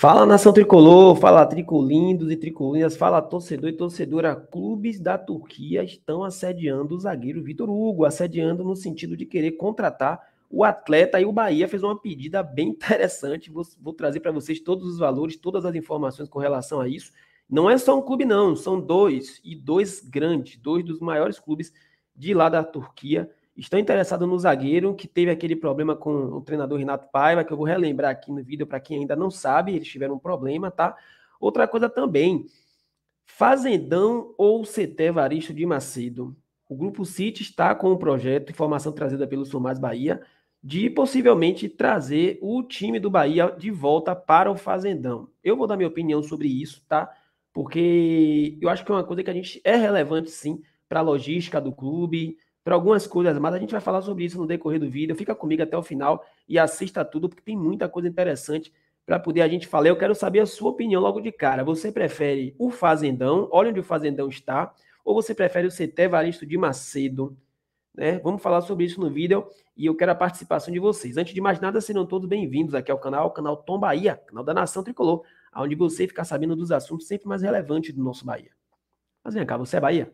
Fala nação tricolor, fala tricolindos e tricolinhas fala torcedor e torcedora. Clubes da Turquia estão assediando o zagueiro Vitor Hugo, assediando no sentido de querer contratar o atleta. E o Bahia fez uma pedida bem interessante. Vou, vou trazer para vocês todos os valores, todas as informações com relação a isso. Não é só um clube, não, são dois, e dois grandes, dois dos maiores clubes de lá da Turquia Estou interessado no zagueiro que teve aquele problema com o treinador Renato Paiva, que eu vou relembrar aqui no vídeo para quem ainda não sabe, eles tiveram um problema, tá? Outra coisa também, Fazendão ou CT Varisto de Macedo. O Grupo City está com um projeto, informação trazida pelo Sumas Bahia, de possivelmente trazer o time do Bahia de volta para o Fazendão. Eu vou dar minha opinião sobre isso, tá? Porque eu acho que é uma coisa que a gente é relevante sim para a logística do clube, para algumas coisas mas A gente vai falar sobre isso no decorrer do vídeo. Fica comigo até o final e assista tudo, porque tem muita coisa interessante para poder a gente falar. Eu quero saber a sua opinião logo de cara. Você prefere o Fazendão? Olha onde o Fazendão está. Ou você prefere o CT Varisto de Macedo? Né? Vamos falar sobre isso no vídeo e eu quero a participação de vocês. Antes de mais nada, sejam todos bem-vindos aqui ao canal, o canal Tom Bahia, canal da Nação Tricolor, onde você fica sabendo dos assuntos sempre mais relevantes do nosso Bahia. Mas vem cá, você é Bahia?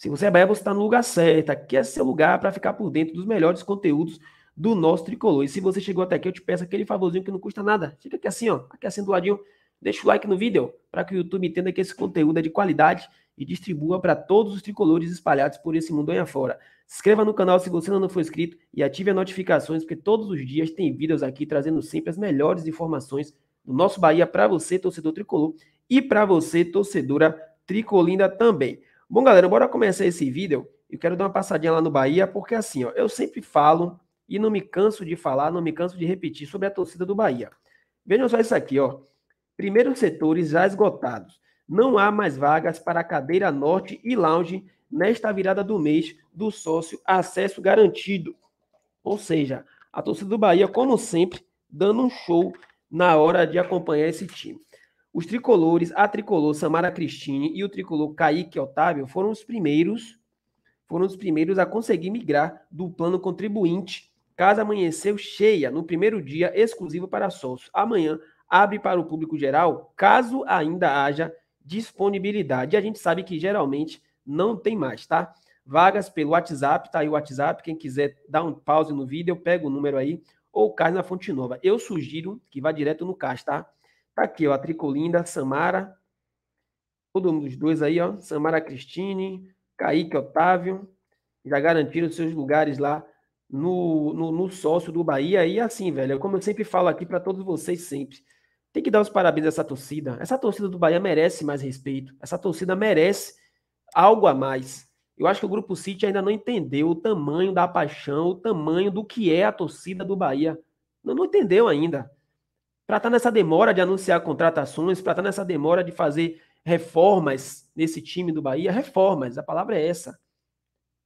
Se você é Bahia, você está no lugar certo. Aqui é seu lugar para ficar por dentro dos melhores conteúdos do nosso tricolor. E se você chegou até aqui, eu te peço aquele favorzinho que não custa nada. Fica aqui assim, ó, aqui assim do ladinho. Deixa o like no vídeo para que o YouTube entenda que esse conteúdo é de qualidade e distribua para todos os tricolores espalhados por esse mundo aí afora. Se inscreva no canal se você ainda não for inscrito e ative as notificações, porque todos os dias tem vídeos aqui trazendo sempre as melhores informações do nosso Bahia para você, torcedor tricolor, e para você, torcedora tricolinda também. Bom, galera, bora começar esse vídeo. Eu quero dar uma passadinha lá no Bahia, porque assim, ó, eu sempre falo e não me canso de falar, não me canso de repetir sobre a torcida do Bahia. Vejam só isso aqui, ó. Primeiros setores já esgotados. Não há mais vagas para cadeira norte e lounge nesta virada do mês do sócio acesso garantido. Ou seja, a torcida do Bahia, como sempre, dando um show na hora de acompanhar esse time. Os tricolores, a tricolor Samara Cristine e o tricolor Kaique Otávio foram os primeiros foram os primeiros a conseguir migrar do plano contribuinte. Casa amanheceu cheia no primeiro dia exclusivo para sócios. Amanhã abre para o público geral, caso ainda haja disponibilidade. E a gente sabe que geralmente não tem mais, tá? Vagas pelo WhatsApp, tá aí o WhatsApp. Quem quiser dar um pause no vídeo, eu pego o número aí, ou cai na Fonte Nova. Eu sugiro que vá direto no caixa, tá? Tá aqui, ó, a Tricolinda, Samara, todo mundo dos dois aí, ó, Samara Cristine, Kaique Otávio, já garantiram seus lugares lá no, no, no sócio do Bahia. E assim, velho, é como eu sempre falo aqui para todos vocês sempre, tem que dar os parabéns a essa torcida. Essa torcida do Bahia merece mais respeito. Essa torcida merece algo a mais. Eu acho que o Grupo City ainda não entendeu o tamanho da paixão, o tamanho do que é a torcida do Bahia. Não, não entendeu ainda para estar tá nessa demora de anunciar contratações, para estar tá nessa demora de fazer reformas nesse time do Bahia, reformas, a palavra é essa.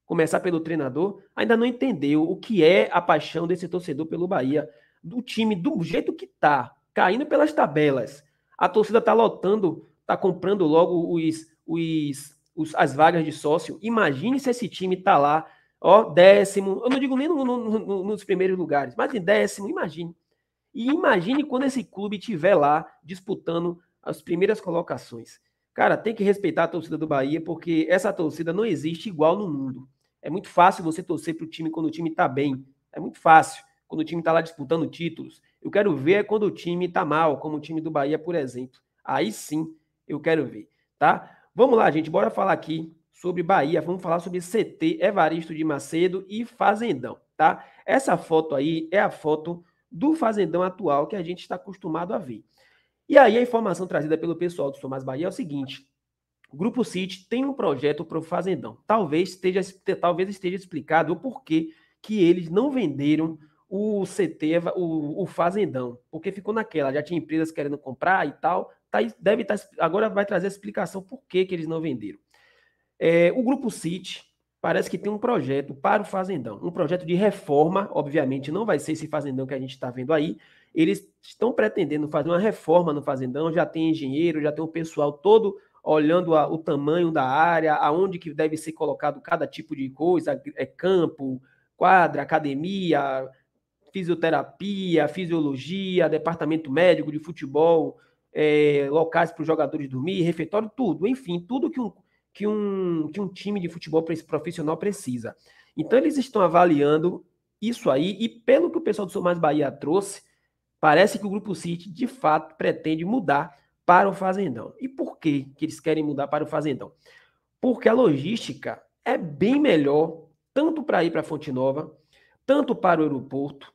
Começar pelo treinador, ainda não entendeu o que é a paixão desse torcedor pelo Bahia, do time do jeito que tá, caindo pelas tabelas. A torcida tá lotando, tá comprando logo os, os, os as vagas de sócio. Imagine se esse time tá lá, ó, décimo, eu não digo nem no, no, no, nos primeiros lugares, mas em décimo, imagine e imagine quando esse clube estiver lá disputando as primeiras colocações. Cara, tem que respeitar a torcida do Bahia, porque essa torcida não existe igual no mundo. É muito fácil você torcer para o time quando o time está bem. É muito fácil quando o time está lá disputando títulos. Eu quero ver é quando o time está mal, como o time do Bahia, por exemplo. Aí sim eu quero ver, tá? Vamos lá, gente, bora falar aqui sobre Bahia. Vamos falar sobre CT, Evaristo de Macedo e Fazendão, tá? Essa foto aí é a foto do fazendão atual que a gente está acostumado a ver. E aí a informação trazida pelo pessoal do Somas Bahia é o seguinte: o Grupo City tem um projeto para o fazendão. Talvez esteja, talvez esteja explicado o porquê que eles não venderam o CT, o, o fazendão, porque ficou naquela, já tinha empresas querendo comprar e tal. Tá, deve estar tá, agora vai trazer a explicação por que, que eles não venderam. É, o Grupo City parece que tem um projeto para o fazendão, um projeto de reforma, obviamente não vai ser esse fazendão que a gente está vendo aí. Eles estão pretendendo fazer uma reforma no fazendão, já tem engenheiro, já tem o pessoal todo olhando a, o tamanho da área, aonde que deve ser colocado cada tipo de coisa, é campo, quadra, academia, fisioterapia, fisiologia, departamento médico de futebol, é, locais para os jogadores dormir, refeitório, tudo, enfim, tudo que um que um, que um time de futebol profissional precisa. Então, eles estão avaliando isso aí, e pelo que o pessoal do Sou Mais Bahia trouxe, parece que o Grupo City, de fato, pretende mudar para o Fazendão. E por que, que eles querem mudar para o Fazendão? Porque a logística é bem melhor, tanto para ir para Fonte Nova, tanto para o aeroporto.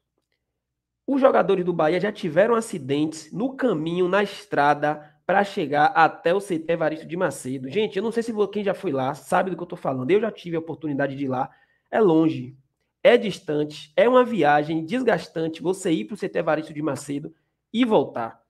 Os jogadores do Bahia já tiveram acidentes no caminho, na estrada, para chegar até o CT Evaristo de Macedo. Gente, eu não sei se quem já foi lá sabe do que eu estou falando. Eu já tive a oportunidade de ir lá. É longe, é distante, é uma viagem desgastante você ir para o CT Evaristo de Macedo e voltar.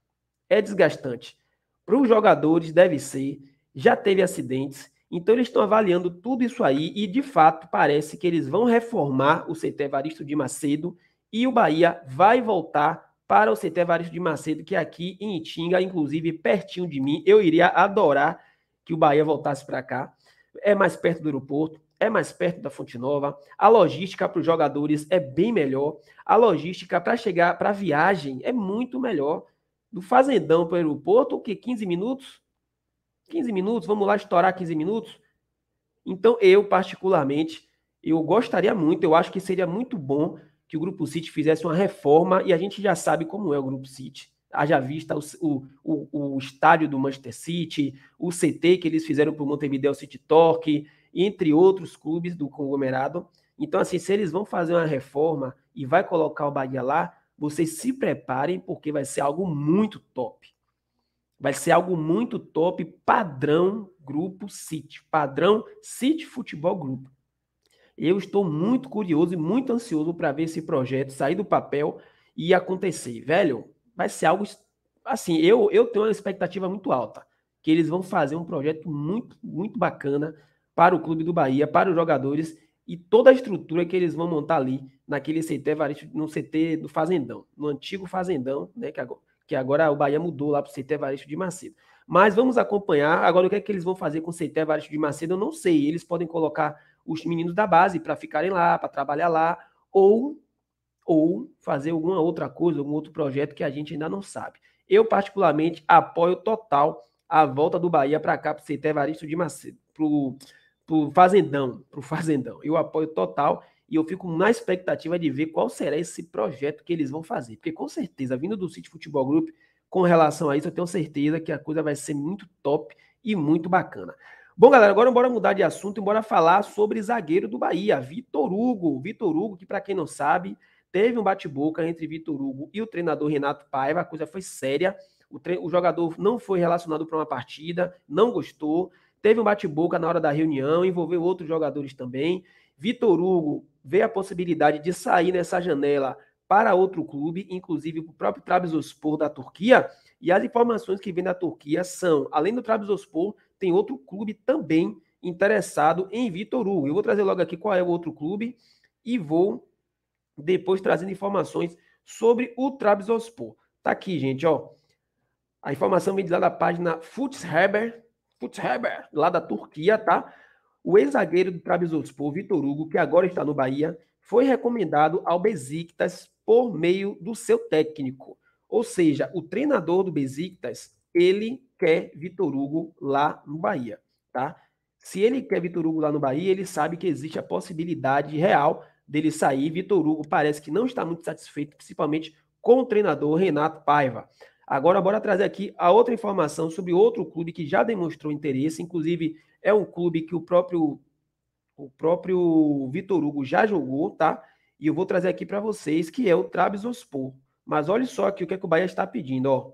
É desgastante. Para os jogadores, deve ser. Já teve acidentes. Então, eles estão avaliando tudo isso aí e, de fato, parece que eles vão reformar o CT Evaristo de Macedo e o Bahia vai voltar para o CT Evaristo de Macedo, que é aqui em Itinga, inclusive pertinho de mim, eu iria adorar que o Bahia voltasse para cá. É mais perto do aeroporto, é mais perto da Fonte Nova. A logística para os jogadores é bem melhor. A logística para chegar para a viagem é muito melhor. Do Fazendão para o aeroporto, o que? 15 minutos? 15 minutos? Vamos lá estourar 15 minutos? Então, eu, particularmente, eu gostaria muito, eu acho que seria muito bom que o Grupo City fizesse uma reforma, e a gente já sabe como é o Grupo City. Haja vista o, o, o estádio do Manchester City, o CT que eles fizeram para o Montevideo City Torque, entre outros clubes do conglomerado. Então, assim, se eles vão fazer uma reforma e vai colocar o Bahia lá, vocês se preparem, porque vai ser algo muito top. Vai ser algo muito top, padrão Grupo City, padrão City Futebol Grupo. Eu estou muito curioso e muito ansioso para ver esse projeto sair do papel e acontecer. Velho, vai ser algo assim. Eu, eu tenho uma expectativa muito alta que eles vão fazer um projeto muito, muito bacana para o Clube do Bahia, para os jogadores e toda a estrutura que eles vão montar ali naquele CT Evaristo, no CT do Fazendão, no antigo Fazendão, né, que agora, que agora o Bahia mudou lá para o CT Evaristo de Macedo. Mas vamos acompanhar. Agora, o que é que eles vão fazer com o CT Evaristo de Macedo? Eu não sei. Eles podem colocar os meninos da base para ficarem lá, para trabalhar lá, ou ou fazer alguma outra coisa, algum outro projeto que a gente ainda não sabe. Eu, particularmente, apoio total a volta do Bahia para cá, para o CT Evaristo de Macedo, para o Fazendão, para o Fazendão. Eu apoio total e eu fico na expectativa de ver qual será esse projeto que eles vão fazer. Porque, com certeza, vindo do City Futebol Group, com relação a isso, eu tenho certeza que a coisa vai ser muito top e muito bacana. Bom, galera, agora bora mudar de assunto e bora falar sobre zagueiro do Bahia, Vitor Hugo. Vitor Hugo, que para quem não sabe, teve um bate-boca entre Vitor Hugo e o treinador Renato Paiva, a coisa foi séria. O, tre... o jogador não foi relacionado para uma partida, não gostou. Teve um bate-boca na hora da reunião, envolveu outros jogadores também. Vitor Hugo vê a possibilidade de sair nessa janela para outro clube, inclusive para o próprio Trabzonspor da Turquia. E as informações que vêm da Turquia são, além do Trabzonspor, tem outro clube também interessado em Vitor Hugo. Eu vou trazer logo aqui qual é o outro clube e vou depois trazendo informações sobre o Trabzonspor. Tá aqui, gente, ó. A informação vem de lá da página Futsheber, Futsheber, lá da Turquia, tá? O ex-zagueiro do Trabzonspor, Vitor Hugo, que agora está no Bahia, foi recomendado ao Besiktas por meio do seu técnico. Ou seja, o treinador do Besiktas, ele quer Vitor Hugo lá no Bahia, tá? Se ele quer Vitor Hugo lá no Bahia, ele sabe que existe a possibilidade real dele sair. Vitor Hugo parece que não está muito satisfeito, principalmente com o treinador Renato Paiva. Agora, bora trazer aqui a outra informação sobre outro clube que já demonstrou interesse, inclusive é um clube que o próprio o próprio Vitor Hugo já jogou, tá? E eu vou trazer aqui para vocês que é o Trabzonspor. Mas olha só aqui o que, é que o Bahia está pedindo, ó.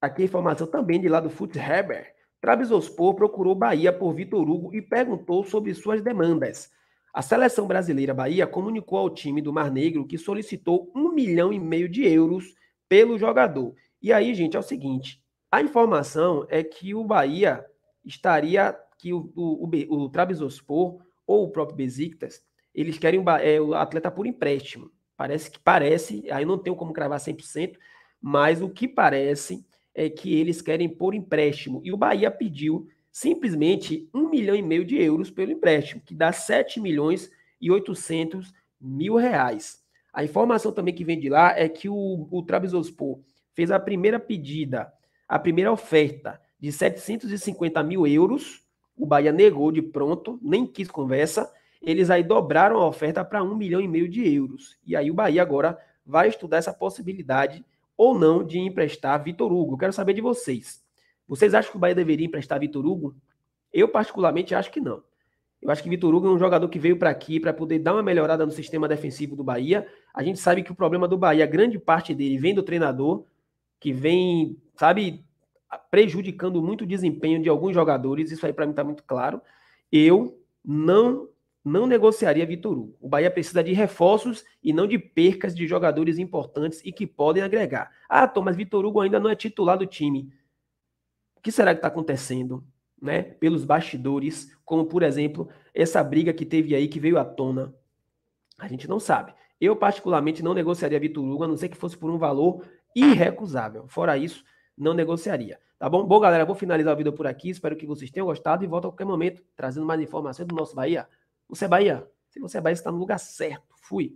Aqui a informação também de lá do Foot Heber. Trabzonspor procurou Bahia por Vitor Hugo e perguntou sobre suas demandas. A seleção brasileira Bahia comunicou ao time do Mar Negro que solicitou um milhão e meio de euros pelo jogador. E aí, gente, é o seguinte: a informação é que o Bahia estaria, que o, o, o, o Trabzonspor ou o próprio Besiktas, eles querem é, o atleta por empréstimo. Parece que parece, aí não tenho como cravar 100%, mas o que parece é, que eles querem por empréstimo. E o Bahia pediu simplesmente um milhão e meio de euros pelo empréstimo, que dá 7 milhões e 800 mil reais. A informação também que vem de lá é que o, o Trabzonspor fez a primeira pedida, a primeira oferta de 750 mil euros. O Bahia negou de pronto, nem quis conversa. Eles aí dobraram a oferta para um milhão e meio de euros. E aí o Bahia agora vai estudar essa possibilidade ou não de emprestar Vitor Hugo. Eu quero saber de vocês. Vocês acham que o Bahia deveria emprestar Vitor Hugo? Eu, particularmente, acho que não. Eu acho que Vitor Hugo é um jogador que veio para aqui para poder dar uma melhorada no sistema defensivo do Bahia. A gente sabe que o problema do Bahia, grande parte dele vem do treinador, que vem, sabe, prejudicando muito o desempenho de alguns jogadores. Isso aí para mim está muito claro. Eu não não negociaria Vitor Hugo. O Bahia precisa de reforços e não de percas de jogadores importantes e que podem agregar. Ah, Tom, mas Vitor Hugo ainda não é titular do time. O que será que está acontecendo? Né, pelos bastidores, como por exemplo essa briga que teve aí que veio à tona. A gente não sabe. Eu, particularmente, não negociaria Vitor Hugo, a não ser que fosse por um valor irrecusável. Fora isso, não negociaria. Tá bom? Bom, galera, vou finalizar o vídeo por aqui. Espero que vocês tenham gostado e volto a qualquer momento trazendo mais informações do nosso Bahia. Você é Bahia? Se você é Bahia, você está no lugar certo. Fui.